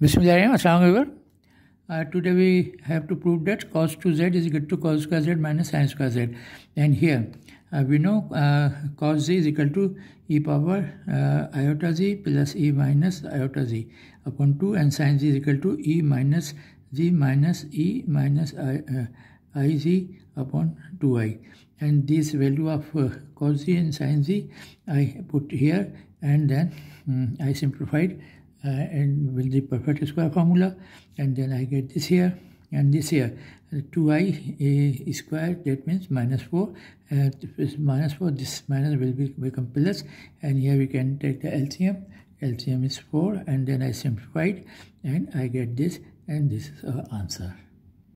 Bismillahirrahmanirrahim. Assalamu uh, today we have to prove that cos 2z is equal to cos square z minus sin square z. And here uh, we know uh, cos z is equal to e power uh, iota z plus e minus iota z upon 2 and sin z is equal to e minus z minus e minus i, uh, I z upon 2i. And this value of uh, cos z and sin z I put here and then um, I simplified uh, and with the perfect square formula and then I get this here and this here 2i a square that means minus 4 uh, 4 this minus will be, become plus and here we can take the LCM LCM is 4 and then I simplify and I get this and this is our answer